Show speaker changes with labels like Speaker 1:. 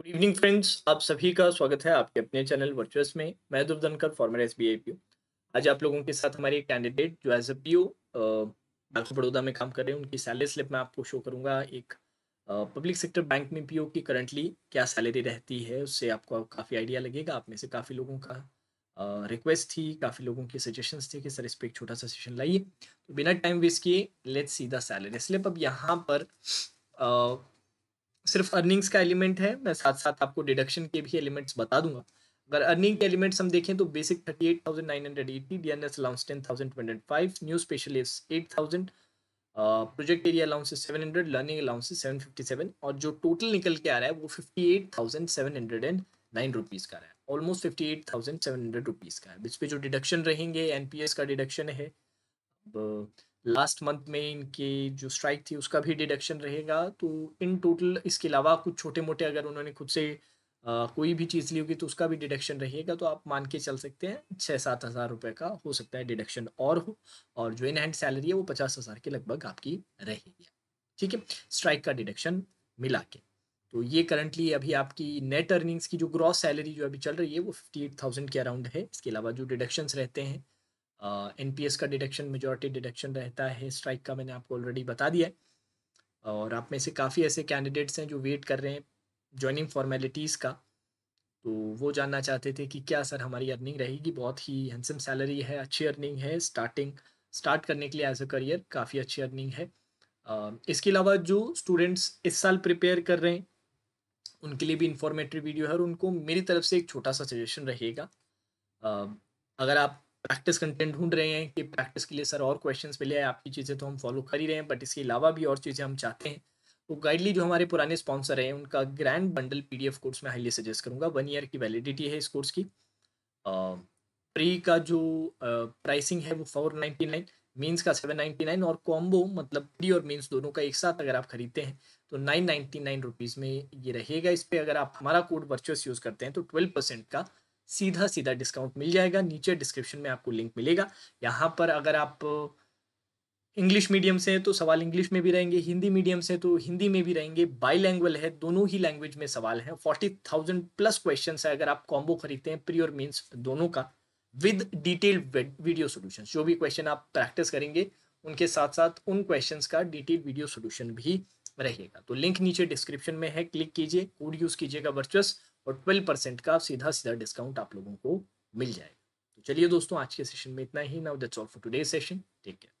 Speaker 1: good evening friends आप सभी का स्वागत है आपके अपने चैनल वर्चुअस में मैं Dhruv Dhankar former S B I P O आप लोगों के साथ हमारे कैंडिडेट जो as A P O bank Baroda में काम कर रहे हैं उनकी सैलरी स्लिप मैं आपको शो करूंगा एक पब्लिक सेक्टर बैंक में पीओ की करंटली क्या सैलरी रहती है उससे आपको काफ़ी आइडिया लगेगा आप में से काफ़ी लोगों का रिक्वेस्ट थी काफ़ी लोगों की सजेशंस थे कि सर इस पर एक छोटा सा सेशन लाइए तो बिना टाइम वेस्ट किए लेट सीधा सैलरी स्लिप अब यहाँ पर सिर्फ अर्निंग्स का एलिमेंट है मैं साथ साथ आपको डिडक्शन के भी एलिमेंट्स बता दूंगा अगर अर्निंग के एलिमेंट्स हम देखें तो basic thirty eight thousand nine hundred eighty D N S allowance ten thousand two hundred five new specialist eight thousand project area allowances seven hundred learning allowances seven fifty seven और जो total निकल के आ रहा है वो fifty eight thousand seven hundred and nine rupees का रहा है almost fifty eight thousand seven hundred rupees का है जिसपे जो डिडक्शन रहेंगे एन पी एस का डिडक्शन है अब लास्ट मंथ में इनकी जो स्ट्राइक थी उसका भी डिडक्शन रहेगा तो इन टोटल इसके अलावा कुछ छोटे मोटे अगर उन्होंने खुद से आ, कोई भी चीज़ ली होगी तो उसका भी डिडक्शन रहेगा तो आप मान के चल सकते हैं छः सात हज़ार रुपये का हो सकता है डिडक्शन और हो और जो इन हैंड सैलरी है वो पचास हज़ार के लगभग आपकी रहेगी ठीक है स्ट्राइक का डिडक्शन मिला के तो ये करंटली अभी आपकी नेट अर्निंग्स की जो ग्रॉस सैलरी जो अभी चल रही है वो फिफ्टी एट थाउजेंड के अराउंड है इसके अलावा जो डिडक्शंस रहते हैं एन uh, का डिडक्शन मेजोरिटी डिडक्शन रहता है स्ट्राइक का मैंने आपको ऑलरेडी बता दिया है और आप में से काफ़ी ऐसे कैंडिडेट्स हैं जो वेट कर रहे हैं ज्वाइनिंग फॉर्मेलिटीज़ का तो वो जानना चाहते थे कि क्या सर हमारी अर्निंग रहेगी बहुत ही हैंडसम सैलरी है अच्छी अर्निंग है स्टार्टिंग स्टार्ट करने के लिए एज अ करियर काफ़ी अच्छी अर्निंग है uh, इसके अलावा जो स्टूडेंट्स इस साल प्रिपेयर कर रहे हैं उनके लिए भी इंफॉर्मेटिव वीडियो है और उनको मेरी तरफ से एक छोटा सा सजेशन रहेगा uh, अगर आप प्रैक्टिस कंटेंट ढूंढ रहे हैं कि प्रैक्टिस के लिए सर और क्वेश्चंस मिले हैं आपकी चीज़ें तो हम फॉलो कर ही रहे हैं बट इसके अलावा भी और चीज़ें हम चाहते हैं तो गाइडली जो हमारे पुराने स्पॉन्सर हैं उनका grand bundle P D course मैं हाईली सजेस्ट करूँगा वन ईयर की वैलिडिटी है इस कोर्स की प्री का जो प्राइसिंग है वो फोर नाइन्टी का सेवन और कॉम्बो मतलब प्री और मीन्स दोनों का एक साथ अगर आप खरीदते हैं तो नाइन नाइन्टी में ये रहेगा इस पर अगर आप हमारा कोड वर्चुअस यूज़ करते हैं तो ट्वेल्व परसेंट का सीधा सीधा डिस्काउंट मिल जाएगा नीचे डिस्क्रिप्शन में आपको लिंक मिलेगा यहाँ पर अगर आप इंग्लिश मीडियम से हैं तो सवाल इंग्लिश में भी रहेंगे हिंदी मीडियम से तो हिंदी में भी रहेंगे बाई लैंग्वेल है दोनों ही लैंग्वेज में सवाल हैं फोर्टी थाउजेंड प्लस क्वेश्चन है अगर आप कॉम्बो खरीदते हैं प्री और मीन्स दोनों का विद डिटेल वीडियो सोल्यूशन जो भी क्वेश्चन आप प्रैक्टिस करेंगे उनके साथ साथ उन क्वेश्चन का डिटेल वीडियो सोल्यूशन भी रहेगा तो लिंक नीचे डिस्क्रिप्शन में है क्लिक कीजिए कोड यूज कीजिएगा वर्चुअस और ट्वेल्व परसेंट का सीधा सीधा डिस्काउंट आप लोगों को मिल जाएगा तो चलिए दोस्तों आज के सेशन में इतना ही now that's all for today session take care